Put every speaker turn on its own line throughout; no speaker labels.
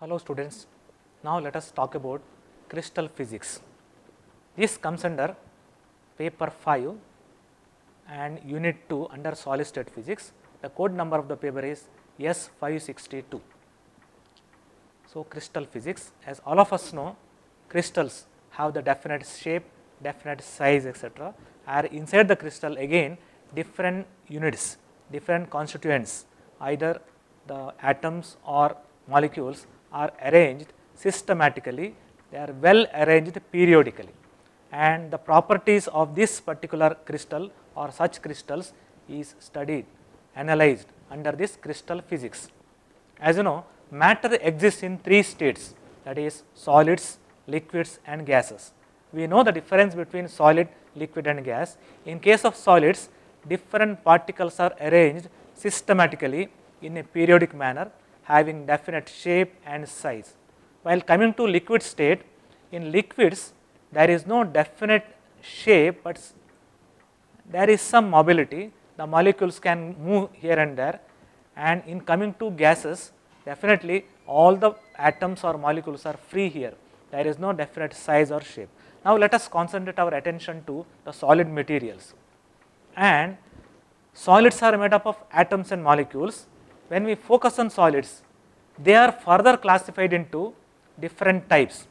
Hello students, now let us talk about crystal physics. This comes under paper 5 and unit 2 under solid state physics. The code number of the paper is S562. So, crystal physics as all of us know crystals have the definite shape, definite size etc. are inside the crystal again different units, different constituents either the atoms or molecules are arranged systematically, they are well arranged periodically and the properties of this particular crystal or such crystals is studied, analyzed under this crystal physics. As you know, matter exists in three states that is solids, liquids and gases. We know the difference between solid, liquid and gas. In case of solids, different particles are arranged systematically in a periodic manner having definite shape and size. While coming to liquid state, in liquids there is no definite shape, but there is some mobility, the molecules can move here and there and in coming to gases definitely all the atoms or molecules are free here, there is no definite size or shape. Now let us concentrate our attention to the solid materials and solids are made up of atoms and molecules when we focus on solids, they are further classified into different types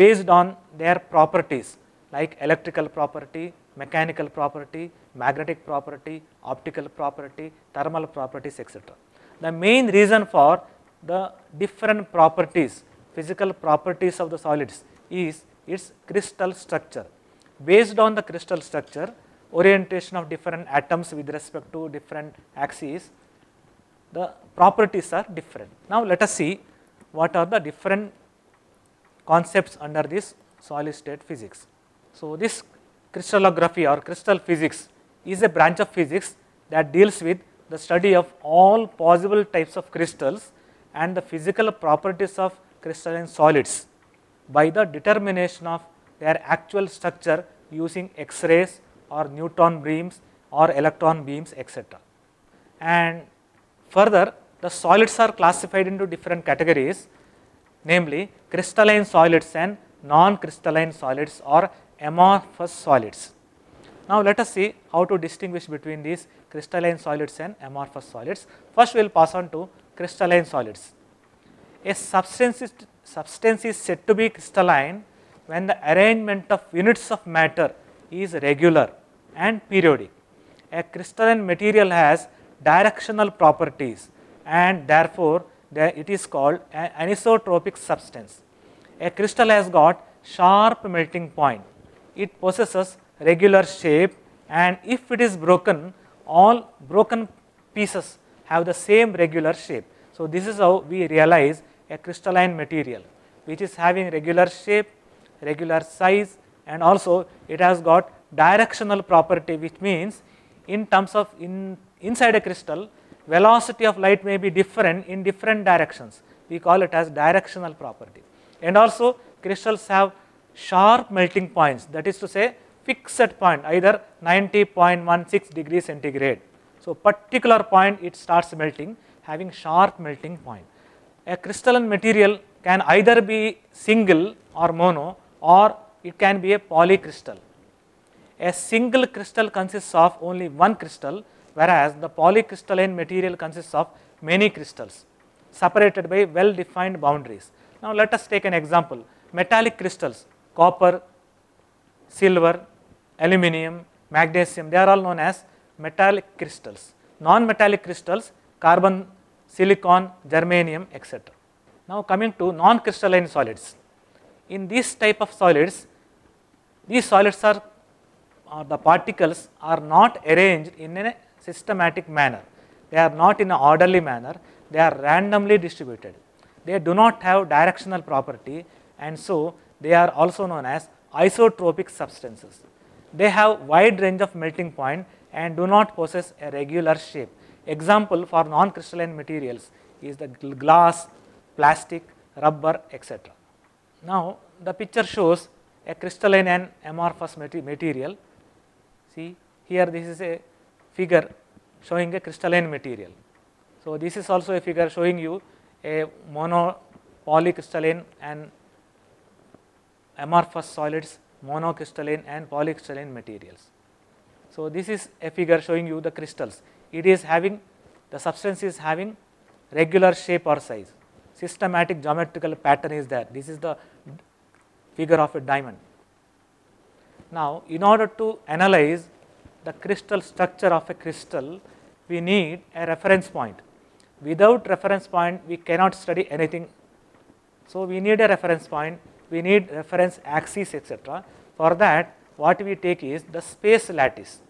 based on their properties like electrical property, mechanical property, magnetic property, optical property, thermal properties etc. The main reason for the different properties, physical properties of the solids is its crystal structure. Based on the crystal structure, orientation of different atoms with respect to different axes the properties are different. Now let us see what are the different concepts under this solid state physics. So this crystallography or crystal physics is a branch of physics that deals with the study of all possible types of crystals and the physical properties of crystalline solids by the determination of their actual structure using X-rays or neutron beams or electron beams etc. And Further, the solids are classified into different categories, namely crystalline solids and non-crystalline solids or amorphous solids. Now, let us see how to distinguish between these crystalline solids and amorphous solids. First, we will pass on to crystalline solids. A substance is, substance is said to be crystalline when the arrangement of units of matter is regular and periodic. A crystalline material has directional properties and therefore it is called an anisotropic substance. A crystal has got sharp melting point. It possesses regular shape and if it is broken, all broken pieces have the same regular shape. So, this is how we realize a crystalline material which is having regular shape, regular size and also it has got directional property which means in terms of in inside a crystal velocity of light may be different in different directions we call it as directional property and also crystals have sharp melting points that is to say fixed point either 90.16 degree centigrade so particular point it starts melting having sharp melting point a crystalline material can either be single or mono or it can be a polycrystal a single crystal consists of only one crystal whereas the polycrystalline material consists of many crystals separated by well defined boundaries. Now let us take an example, metallic crystals, copper, silver, aluminium, magnesium, they are all known as metallic crystals. Non-metallic crystals, carbon, silicon, germanium, etc. Now coming to non-crystalline solids. In this type of solids, these solids are or uh, the particles are not arranged in a systematic manner. They are not in an orderly manner, they are randomly distributed. They do not have directional property and so they are also known as isotropic substances. They have wide range of melting point and do not possess a regular shape. Example for non-crystalline materials is the glass, plastic, rubber, etc. Now, the picture shows a crystalline and amorphous material. See, here this is a figure showing a crystalline material. So this is also a figure showing you a mono polycrystalline and amorphous solids, monocrystalline and polycrystalline materials. So this is a figure showing you the crystals. It is having the substance is having regular shape or size. Systematic geometrical pattern is there. This is the figure of a diamond. Now, in order to analyze the crystal structure of a crystal, we need a reference point. Without reference point, we cannot study anything. So, we need a reference point, we need reference axis etc. For that, what we take is the space lattice.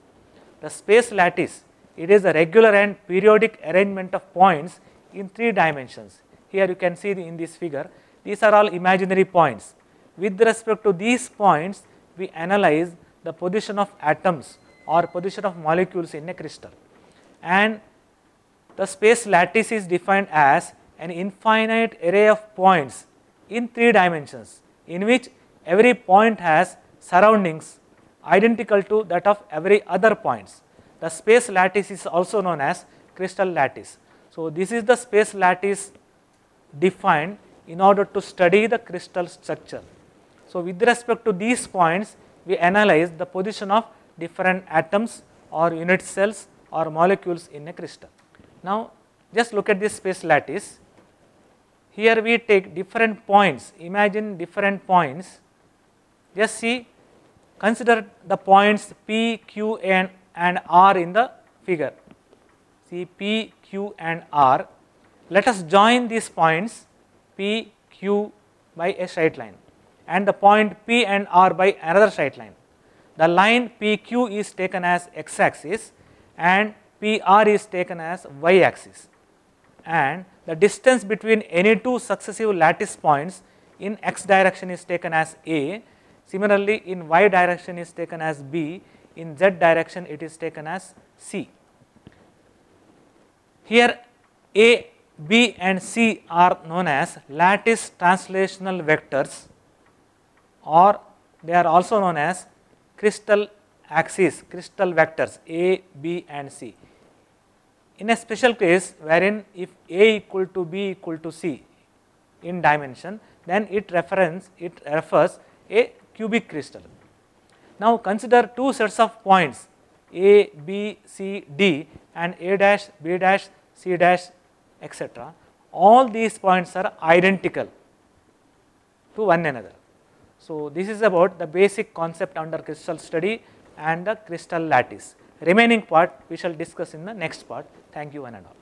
The space lattice, it is a regular and periodic arrangement of points in three dimensions. Here you can see the, in this figure, these are all imaginary points. With respect to these points, we analyze the position of atoms or position of molecules in a crystal. And the space lattice is defined as an infinite array of points in three dimensions in which every point has surroundings identical to that of every other points. The space lattice is also known as crystal lattice. So, this is the space lattice defined in order to study the crystal structure. So, with respect to these points, we analyze the position of different atoms or unit cells or molecules in a crystal. Now, just look at this space lattice. Here we take different points, imagine different points. Just see, consider the points P, Q, N and R in the figure. See P, Q and R. Let us join these points P, Q by a straight line and the point P and R by another straight line the line PQ is taken as x axis and PR is taken as y axis and the distance between any two successive lattice points in x direction is taken as A, similarly in y direction is taken as B, in z direction it is taken as C. Here A, B and C are known as lattice translational vectors or they are also known as crystal axis, crystal vectors A, B and C. In a special case wherein if A equal to B equal to C in dimension, then it reference it refers a cubic crystal. Now consider two sets of points A, B, C, D and A dash, B dash, C dash etc. All these points are identical to one another. So, this is about the basic concept under crystal study and the crystal lattice. Remaining part we shall discuss in the next part. Thank you one and all.